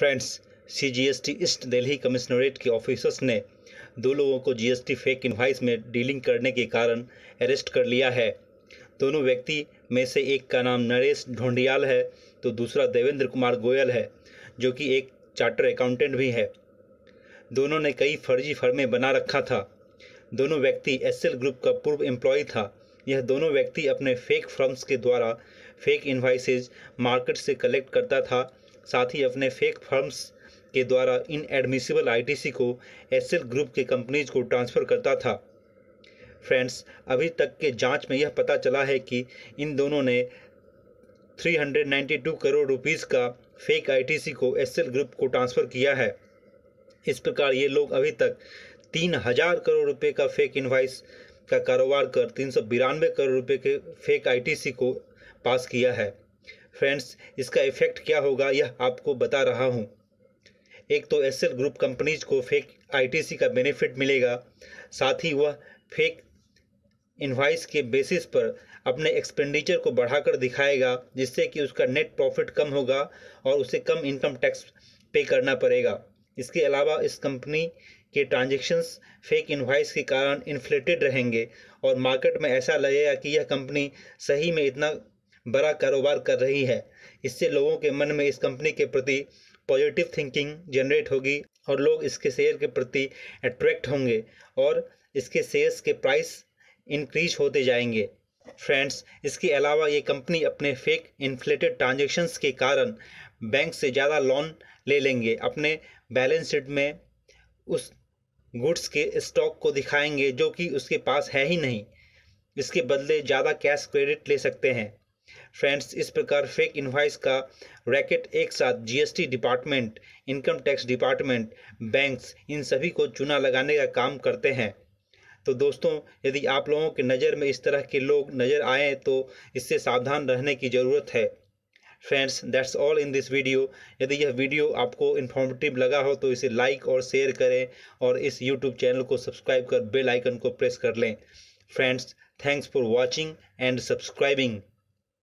friends CGST east Delhi commissionerate के officers ने दो लोगों को जीएसटी फेक इन्वाइस में डीलिंग करने के कारण अरेस्ट कर लिया है दोनों व्यक्ति में से एक का नाम नरेश ढोंडियाल है तो दूसरा देवेंद्र कुमार गोयल है जो कि एक चार्टर अकाउंटेंट भी है दोनों ने कई फर्जी फर्में बना रखा था दोनों व्यक्ति एस ग्रुप का पूर्व एम्प्लॉय था यह दोनों व्यक्ति अपने फेक फर्म्स के द्वारा फेक इन्वाइसेज मार्केट से कलेक्ट करता था साथ ही अपने फेक फर्म्स के द्वारा इन एडमिसिबल आईटीसी को एसएल ग्रुप के कंपनीज को ट्रांसफ़र करता था फ्रेंड्स अभी तक के जांच में यह पता चला है कि इन दोनों ने 392 करोड़ रुपीस का फेक आईटीसी को एसएल ग्रुप को ट्रांसफ़र किया है इस प्रकार ये लोग अभी तक तीन हजार करोड़ रुपए का फेक इन्वाइस का कारोबार कर तीन सौ बिरानवे करोड़ रुपए के फेक आईटीसी को पास किया है फ्रेंड्स इसका इफेक्ट क्या होगा यह आपको बता रहा हूँ एक तो एस ग्रुप कंपनीज को फेक आईटीसी का बेनिफिट मिलेगा साथ ही वह फेक इन्वाइस के बेसिस पर अपने एक्सपेंडिचर को बढ़ाकर दिखाएगा जिससे कि उसका नेट प्रॉफिट कम होगा और उसे कम इनकम टैक्स पे करना पड़ेगा इसके अलावा इस कंपनी के ट्रांजेक्शन्स फेक इन्वाइस के कारण इन्फ्लेटेड रहेंगे और मार्केट में ऐसा लगेगा कि यह कंपनी सही में इतना बड़ा कारोबार कर रही है इससे लोगों के मन में इस कंपनी के प्रति पॉजिटिव थिंकिंग जनरेट होगी और लोग इसके शेयर के प्रति अट्रैक्ट होंगे और इसके शेयर्स के प्राइस इंक्रीज होते जाएंगे फ्रेंड्स इसके अलावा ये कंपनी अपने फेक इन्फ्लेटेड ट्रांजेक्शन्स के कारण बैंक से ज़्यादा लोन ले लेंगे अपने बैलेंस शीट में उस गुड्स के स्टॉक को दिखाएंगे जो कि उसके पास है ही नहीं इसके बदले ज़्यादा कैश क्रेडिट ले सकते हैं फ्रेंड्स इस प्रकार फेक इन्वाइस का रैकेट एक साथ GST department income tax department banks इन सभी को चुना लगाने का काम करते हैं तो दोस्तों यदि आप लोगों की नज़र में इस तरह के लोग नज़र आए तो इससे सावधान रहने की ज़रूरत है friends that's all in this video यदि यह वीडियो आपको इन्फॉर्मेटिव लगा हो तो इसे लाइक और शेयर करें और इस यूट्यूब चैनल को सब्सक्राइब कर बेल आइकन को प्रेस कर लें friends thanks for watching and subscribing